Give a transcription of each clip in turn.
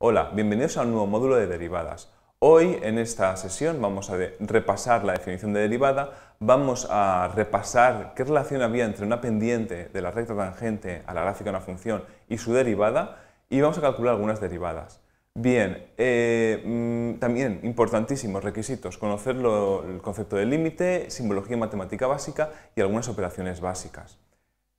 Hola, bienvenidos a un nuevo módulo de derivadas. Hoy en esta sesión vamos a repasar la definición de derivada, vamos a repasar qué relación había entre una pendiente de la recta tangente a la gráfica de una función y su derivada y vamos a calcular algunas derivadas. Bien, eh, mm, también importantísimos requisitos, conocer el concepto de límite, simbología y matemática básica y algunas operaciones básicas.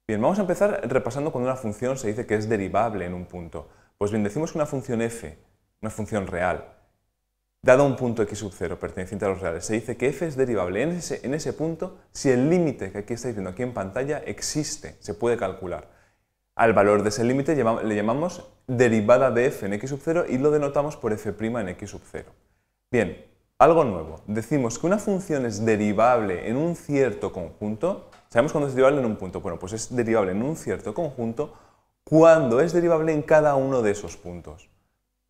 Bien, vamos a empezar repasando cuando una función se dice que es derivable en un punto. Pues bien, decimos que una función f, una función real, dado un punto x sub 0 perteneciente a los reales, se dice que f es derivable en ese, punto si el límite que aquí estáis viendo aquí en pantalla existe, se puede calcular. Al valor de ese límite le llamamos derivada de f en x sub 0 y lo denotamos por f' en x sub 0. Bien, algo nuevo. Decimos que una función es derivable en un cierto conjunto. Sabemos cuándo es derivable en un punto. Bueno, pues es derivable en un cierto conjunto cuando es derivable en cada uno de esos puntos.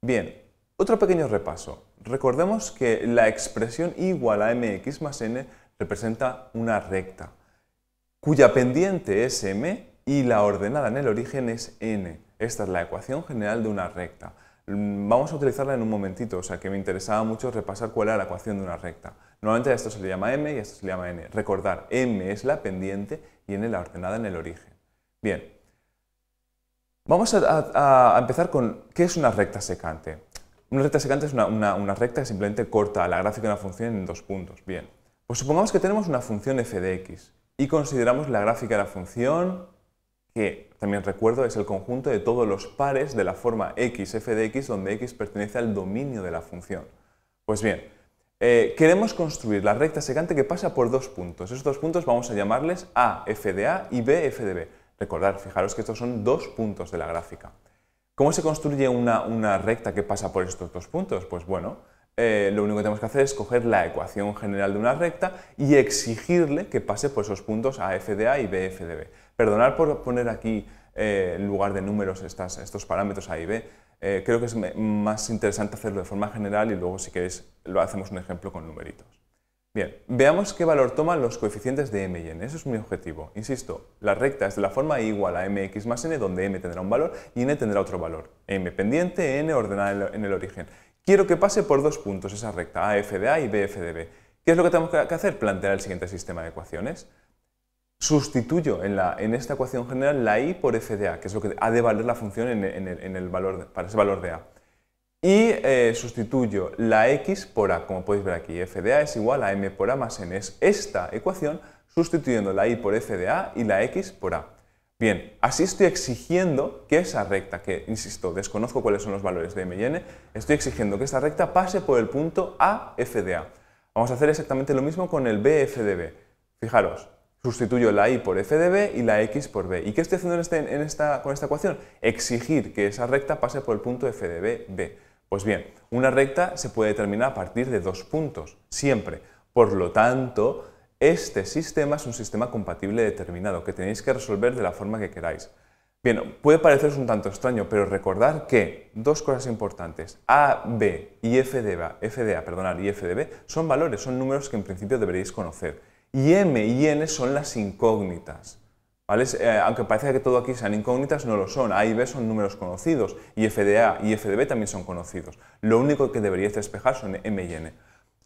Bien, otro pequeño repaso. Recordemos que la expresión igual a mx más n representa una recta, cuya pendiente es m y la ordenada en el origen es n. Esta es la ecuación general de una recta. Vamos a utilizarla en un momentito, o sea que me interesaba mucho repasar cuál era la ecuación de una recta. Normalmente a esto se le llama m y a esto se le llama n. Recordar, m es la pendiente y n la ordenada en el origen. Bien, Vamos a, empezar con qué es una recta secante. Una recta secante es una, recta que simplemente corta la gráfica de una función en dos puntos. Bien, pues supongamos que tenemos una función f de x y consideramos la gráfica de la función que, también recuerdo, es el conjunto de todos los pares de la forma x, f de x, donde x pertenece al dominio de la función. Pues bien, eh, queremos construir la recta secante que pasa por dos puntos. Esos dos puntos vamos a llamarles a, f de a y b, f de b. Recordar, fijaros que estos son dos puntos de la gráfica. ¿Cómo se construye una, recta que pasa por estos dos puntos? Pues bueno, eh, lo único que tenemos que hacer es coger la ecuación general de una recta y exigirle que pase por esos puntos a y BFDB. f Perdonad por poner aquí eh, en lugar de números estos parámetros A y B. Eh, creo que es más interesante hacerlo de forma general y luego si queréis lo hacemos un ejemplo con numeritos. Bien, veamos qué valor toman los coeficientes de m y n. Eso es mi objetivo. Insisto, la recta es de la forma igual a mx más n, donde m tendrá un valor y n tendrá otro valor. m pendiente, n ordenada en el origen. Quiero que pase por dos puntos esa recta, af de a y bf de b. ¿Qué es lo que tenemos que hacer? Plantear el siguiente sistema de ecuaciones. Sustituyo en, esta ecuación general la i por f de a, que es lo que ha de valer la función en el valor, para ese valor de a. Y eh, sustituyo la x por a, como podéis ver aquí, f de a es igual a m por a más n. Es esta ecuación sustituyendo la y por f de a y la x por a. Bien, así estoy exigiendo que esa recta, que insisto, desconozco cuáles son los valores de m y n, estoy exigiendo que esta recta pase por el punto a f de a. Vamos a hacer exactamente lo mismo con el b f de b. Fijaros, sustituyo la i por f de b y la x por b. ¿Y qué estoy haciendo en este, esta, con esta ecuación? Exigir que esa recta pase por el punto f de b. Pues bien, una recta se puede determinar a partir de dos puntos, siempre. Por lo tanto, este sistema es un sistema compatible determinado que tenéis que resolver de la forma que queráis. Bien, puede pareceros un tanto extraño, pero recordar que dos cosas importantes, A, B y f de a, perdonad, y b, son valores, son números que en principio deberéis conocer. Y M y N son las incógnitas. Eh, aunque parece que todo aquí sean incógnitas, no lo son. A y B son números conocidos y FDA y FDB también son conocidos. Lo único que deberíais despejar son M y N.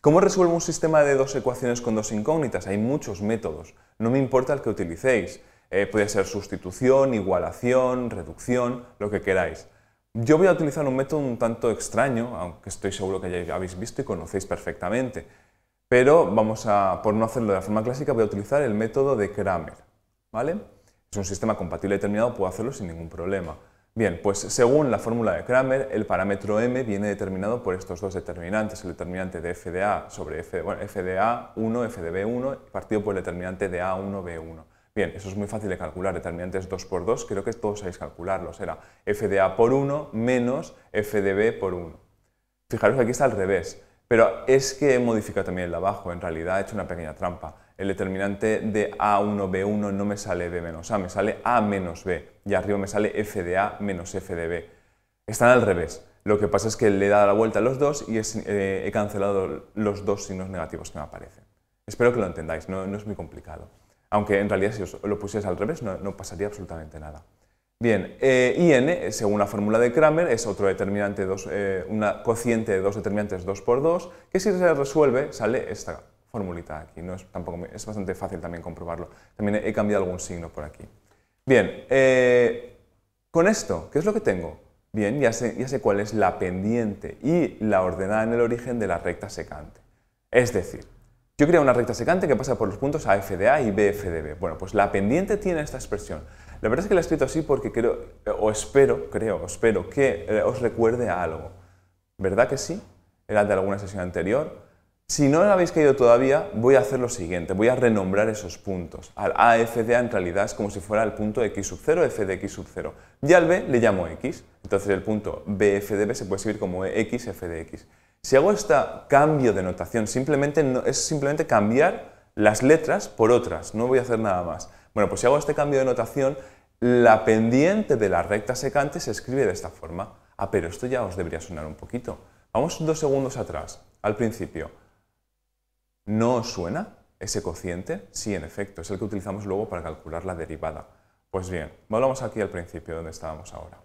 ¿Cómo resuelvo un sistema de dos ecuaciones con dos incógnitas? Hay muchos métodos. No me importa el que utilicéis. Eh, puede ser sustitución, igualación, reducción, lo que queráis. Yo voy a utilizar un método un tanto extraño, aunque estoy seguro que ya habéis visto y conocéis perfectamente. Pero vamos a, por no hacerlo de la forma clásica, voy a utilizar el método de Kramer. ¿vale? Es un sistema compatible determinado, puedo hacerlo sin ningún problema. Bien, pues según la fórmula de Kramer, el parámetro m viene determinado por estos dos determinantes, el determinante de FDA sobre F, bueno, FDA1, b, 1 partido por el determinante de A1B1. Bien, eso es muy fácil de calcular, determinantes 2 por 2, creo que todos sabéis calcularlos, era FDA por 1 menos FDB por 1. Fijaros que aquí está al revés, pero es que he modificado también el de abajo, en realidad he hecho una pequeña trampa el determinante de A1B1 no me sale B menos A, me sale A menos B y arriba me sale F de A menos F de B. Están al revés. Lo que pasa es que le he dado la vuelta a los dos y eh, he cancelado los dos signos negativos que me aparecen. Espero que lo entendáis, no, es muy complicado. Aunque en realidad si os lo pusiese al revés no, pasaría absolutamente nada. Bien, eh, IN, según la fórmula de Kramer, es otro determinante, dos, eh, una cociente de dos determinantes 2 por 2, que si se resuelve sale esta formulita aquí. es, tampoco, es bastante fácil también comprobarlo. También he cambiado algún signo por aquí. Bien, eh, con esto, ¿qué es lo que tengo? Bien, ya sé, cuál es la pendiente y la ordenada en el origen de la recta secante. Es decir, yo creo una recta secante que pasa por los puntos AFDA y BFDB. Bueno, pues la pendiente tiene esta expresión. La verdad es que la he escrito así porque creo, o espero, creo, espero que eh, os recuerde a algo. ¿Verdad que sí? Era de alguna sesión anterior. Si no lo habéis caído todavía, voy a hacer lo siguiente, voy a renombrar esos puntos. Al A, F en realidad es como si fuera el punto X sub 0, F de X sub 0. Y al B le llamo X, entonces el punto B, F de B se puede escribir como e, X, F de X. Si hago este cambio de notación, simplemente es simplemente cambiar las letras por otras, no voy a hacer nada más. Bueno, pues si hago este cambio de notación, la pendiente de la recta secante se escribe de esta forma. Ah, pero esto ya os debería sonar un poquito. Vamos dos segundos atrás, al principio. ¿No os suena ese cociente? Sí, en efecto, es el que utilizamos luego para calcular la derivada. Pues bien, volvamos aquí al principio donde estábamos ahora.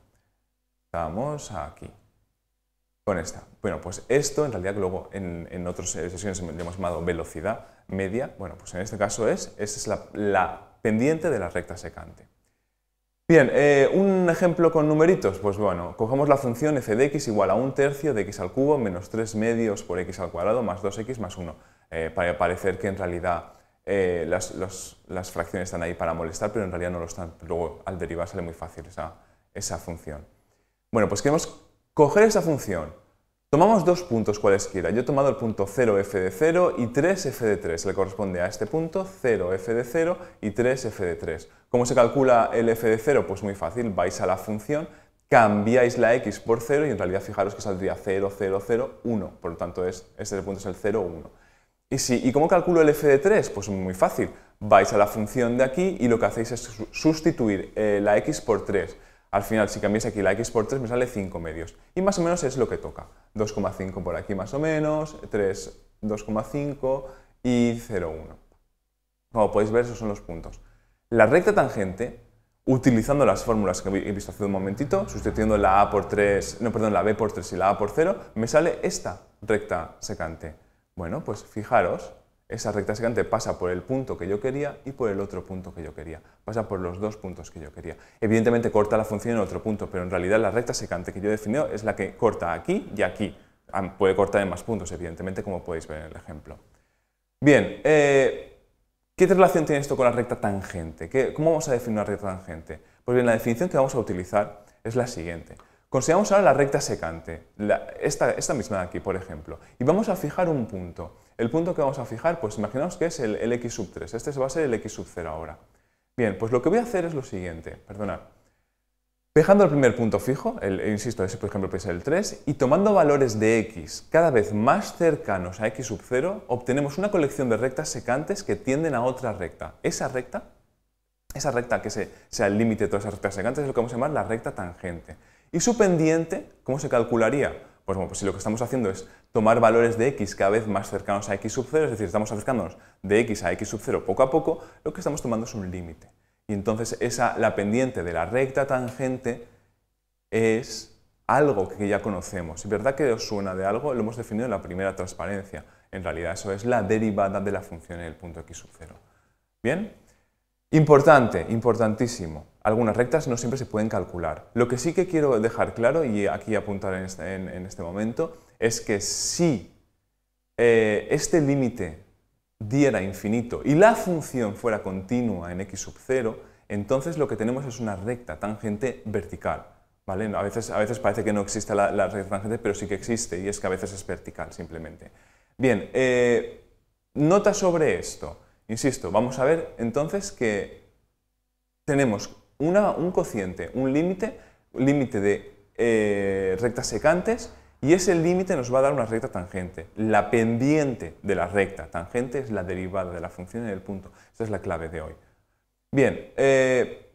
Estamos aquí. Con esta. Bueno, pues esto en realidad luego en, otras sesiones le hemos llamado velocidad media. Bueno, pues en este caso es, es la, pendiente de la recta secante. Bien, eh, un ejemplo con numeritos. Pues bueno, cogemos la función f de x igual a un tercio de x al cubo menos 3 medios por x al cuadrado más 2x más 1. Eh, para parecer que en realidad eh, las, fracciones están ahí para molestar, pero en realidad no lo están. Luego al derivar sale muy fácil esa, función. Bueno, pues queremos coger esa función. Tomamos dos puntos cualesquiera. Yo he tomado el punto 0f de 0 y 3f de 3. Le corresponde a este punto 0f de 0 y 3f de 3. ¿Cómo se calcula el f de 0? Pues muy fácil. Vais a la función, cambiáis la x por 0 y en realidad fijaros que saldría 0, 0, 0, 1. Por lo tanto, este punto es el 0, 1. ¿Y, ¿Y cómo calculo el f de 3? Pues muy fácil. Vais a la función de aquí y lo que hacéis es sustituir eh, la x por 3. Al final, si cambiáis aquí la x por 3, me sale 5 medios. Y más o menos es lo que toca. 2,5 por aquí más o menos, 3, 2,5 y 0,1. Como podéis ver, esos son los puntos. La recta tangente, utilizando las fórmulas que he visto hace un momentito, sustituyendo la a por 3, no, perdón, la b por 3 y la a por 0, me sale esta recta secante. Bueno, pues fijaros, esa recta secante pasa por el punto que yo quería y por el otro punto que yo quería. Pasa por los dos puntos que yo quería. Evidentemente corta la función en otro punto, pero en realidad la recta secante que yo he definido es la que corta aquí y aquí. Ah, puede cortar en más puntos, evidentemente, como podéis ver en el ejemplo. Bien, eh, ¿qué relación tiene esto con la recta tangente? ¿Cómo vamos a definir una recta tangente? Pues bien, la definición que vamos a utilizar es la siguiente. Consideramos ahora la recta secante, esta, misma de aquí, por ejemplo, y vamos a fijar un punto. El punto que vamos a fijar, pues imaginaos que es el, x sub 3, este va a ser el x sub 0 ahora. Bien, pues lo que voy a hacer es lo siguiente, perdonad. Dejando el primer punto fijo, e insisto, ese por ejemplo puede ser el 3, y tomando valores de x cada vez más cercanos a x sub 0, obtenemos una colección de rectas secantes que tienden a otra recta. Esa recta, esa recta que sea el límite de todas esas rectas secantes es lo que vamos a llamar la recta tangente. ¿Y su pendiente cómo se calcularía? Pues bueno, pues si lo que estamos haciendo es tomar valores de x cada vez más cercanos a x sub 0, es decir, estamos acercándonos de x a x sub 0 poco a poco, lo que estamos tomando es un límite. Y entonces esa, la pendiente de la recta tangente es algo que ya conocemos. ¿Verdad que os suena de algo? Lo hemos definido en la primera transparencia. En realidad eso es la derivada de la función en el punto x sub 0. ¿Bien? Importante, importantísimo algunas rectas no siempre se pueden calcular. Lo que sí que quiero dejar claro y aquí apuntar en este, este momento es que si eh, este límite diera infinito y la función fuera continua en x sub 0, entonces lo que tenemos es una recta tangente vertical. ¿vale? A, veces, a veces parece que no existe la, recta tangente, pero sí que existe y es que a veces es vertical simplemente. Bien, eh, nota sobre esto. Insisto, vamos a ver entonces que tenemos un cociente, un límite, límite de eh, rectas secantes y ese límite nos va a dar una recta tangente. La pendiente de la recta tangente es la derivada de la función en el punto. Esa es la clave de hoy. Bien, eh,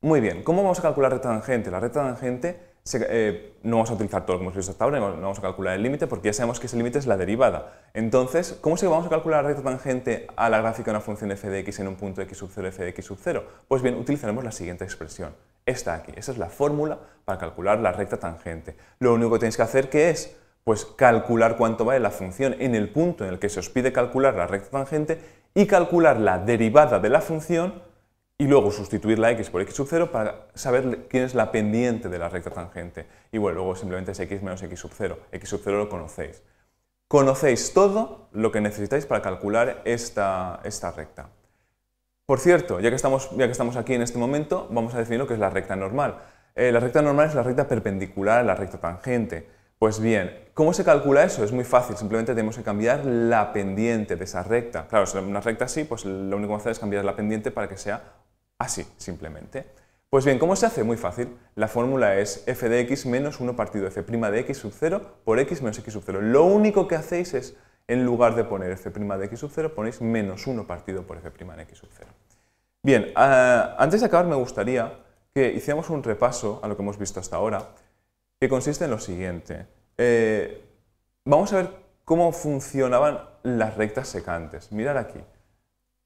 muy bien, ¿cómo vamos a calcular recta tangente? La recta tangente eh, no vamos a utilizar todo los que hemos visto hasta ahora, no vamos a calcular el límite porque ya sabemos que ese límite es la derivada. Entonces, ¿cómo se vamos a calcular la recta tangente a la gráfica de una función f de x en un punto x sub 0, f de x sub 0? Pues bien, utilizaremos la siguiente expresión, esta aquí. Esa es la fórmula para calcular la recta tangente. Lo único que tenéis que hacer que es pues calcular cuánto vale la función en el punto en el que se os pide calcular la recta tangente y calcular la derivada de la función y luego sustituir la x por x sub 0 para saber quién es la pendiente de la recta tangente. Y bueno, luego simplemente es x menos x sub 0. x sub 0 lo conocéis. Conocéis todo lo que necesitáis para calcular esta, recta. Por cierto, ya que, estamos, ya que estamos aquí en este momento, vamos a definir lo que es la recta normal. Eh, la recta normal es la recta perpendicular a la recta tangente. Pues bien, ¿cómo se calcula eso? Es muy fácil, simplemente tenemos que cambiar la pendiente de esa recta. Claro, si una recta así, pues lo único que vamos a hacer es cambiar la pendiente para que sea Así, simplemente. Pues bien, ¿cómo se hace? Muy fácil. La fórmula es f de x menos 1 partido f' de x sub 0 por x menos x sub 0. Lo único que hacéis es, en lugar de poner f' de x sub 0, ponéis menos 1 partido por f' de x sub 0. Bien, ah, antes de acabar me gustaría que hiciéramos un repaso a lo que hemos visto hasta ahora, que consiste en lo siguiente. Eh, vamos a ver cómo funcionaban las rectas secantes. Mirad aquí.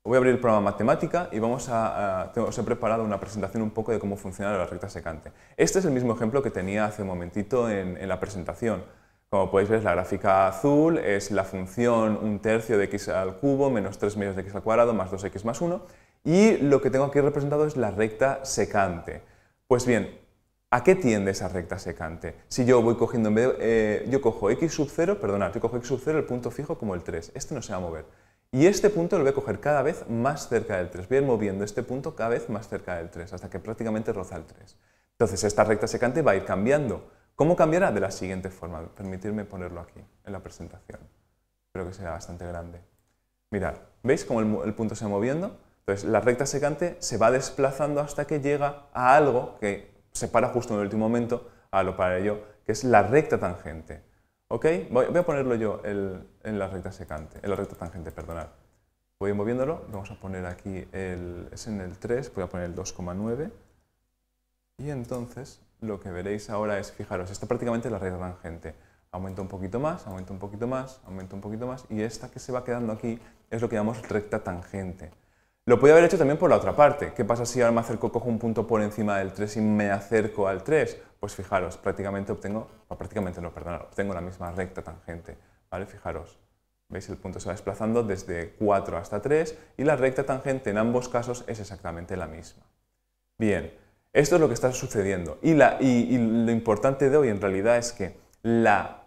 Voy a abrir el programa Matemática y vamos a, os he preparado una presentación un poco de cómo funciona la recta secante. Este es el mismo ejemplo que tenía hace un momentito en, la presentación. Como podéis ver, la gráfica azul es la función un tercio de x al cubo menos 3 medios de x al cuadrado más 2x más 1 y lo que tengo aquí representado es la recta secante. Pues bien, ¿a qué tiende esa recta secante? Si yo voy cogiendo, en eh, yo cojo x sub 0, perdonad, yo cojo x sub 0 el punto fijo como el 3, este no se va a mover. Y este punto lo voy a coger cada vez más cerca del 3. Voy a ir moviendo este punto cada vez más cerca del 3, hasta que prácticamente roza el 3. Entonces esta recta secante va a ir cambiando. ¿Cómo cambiará? De la siguiente forma. Permitirme ponerlo aquí, en la presentación. Creo que será bastante grande. Mirad, ¿veis cómo el, punto se va moviendo? Entonces la recta secante se va desplazando hasta que llega a algo que se para justo en el último momento a lo para ello, que es la recta tangente. Voy, a ponerlo yo en la recta secante, en la recta tangente, perdonad. Voy moviéndolo, vamos a poner aquí, el, es en el 3, voy a poner el 2,9 y entonces lo que veréis ahora es, fijaros, está prácticamente la recta tangente. Aumenta un poquito más, aumenta un poquito más, aumenta un poquito más y esta que se va quedando aquí es lo que llamamos recta tangente. Lo podía haber hecho también por la otra parte. ¿Qué pasa si ahora me acerco, cojo un punto por encima del 3 y me acerco al 3? Pues fijaros, prácticamente obtengo, prácticamente no, perdón, obtengo la misma recta tangente, ¿vale? Fijaros, veis el punto se va desplazando desde 4 hasta 3 y la recta tangente en ambos casos es exactamente la misma. Bien, esto es lo que está sucediendo y lo importante de hoy en realidad es que la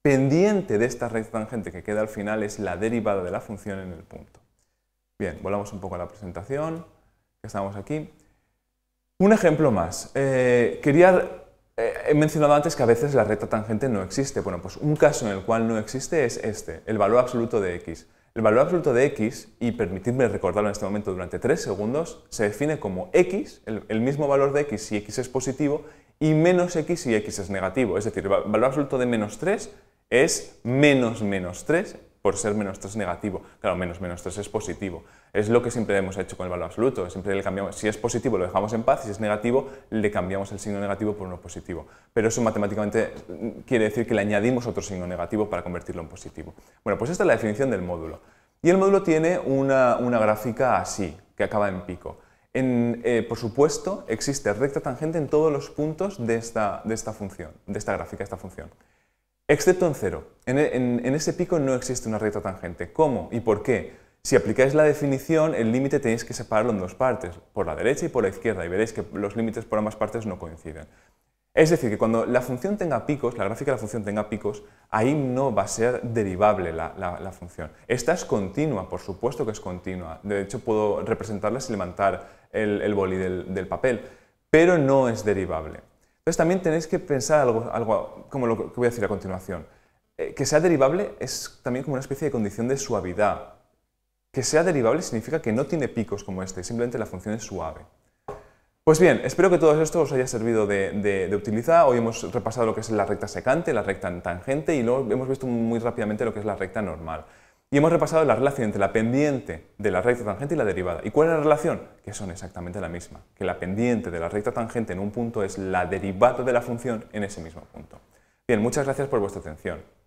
pendiente de esta recta tangente que queda al final es la derivada de la función en el punto. Bien, volvamos un poco a la presentación, estamos aquí. Un ejemplo más. Eh, quería, eh, he mencionado antes que a veces la recta tangente no existe. Bueno, pues un caso en el cual no existe es este, el valor absoluto de x. El valor absoluto de x, y permitidme recordarlo en este momento durante 3 segundos, se define como x, el, el, mismo valor de x si x es positivo, y menos x si x es negativo. Es decir, el valor absoluto de menos 3 es menos menos 3 por ser menos 3 negativo. Claro, menos menos 3 es positivo. Es lo que siempre hemos hecho con el valor absoluto. Siempre le cambiamos, si es positivo lo dejamos en paz, si es negativo le cambiamos el signo negativo por uno positivo. Pero eso matemáticamente quiere decir que le añadimos otro signo negativo para convertirlo en positivo. Bueno, pues esta es la definición del módulo. Y el módulo tiene una, gráfica así, que acaba en pico. Eh, por supuesto, existe recta tangente en todos los puntos de esta, de esta función, de esta gráfica, esta función. Excepto en cero. E, en, ese pico no existe una recta tangente. ¿Cómo y por qué? Si aplicáis la definición, el límite tenéis que separarlo en dos partes, por la derecha y por la izquierda, y veréis que los límites por ambas partes no coinciden. Es decir, que cuando la función tenga picos, la gráfica de la función tenga picos, ahí no va a ser derivable la, función. Esta es continua, por supuesto que es continua. De hecho, puedo representarla sin levantar el, el boli del papel, pero no es derivable. Entonces también tenéis que pensar algo, como lo que voy a decir a continuación. Eh, que sea derivable es también como una especie de condición de suavidad. Que sea derivable significa que no tiene picos como este, simplemente la función es suave. Pues bien, espero que todo esto os haya servido de, de, utilidad. Hoy hemos repasado lo que es la recta secante, la recta tangente y luego hemos visto muy rápidamente lo que es la recta normal. Y hemos repasado la relación entre la pendiente de la recta tangente y la derivada. ¿Y cuál es la relación? Que son exactamente la misma, que la pendiente de la recta tangente en un punto es la derivada de la función en ese mismo punto. Bien, muchas gracias por vuestra atención.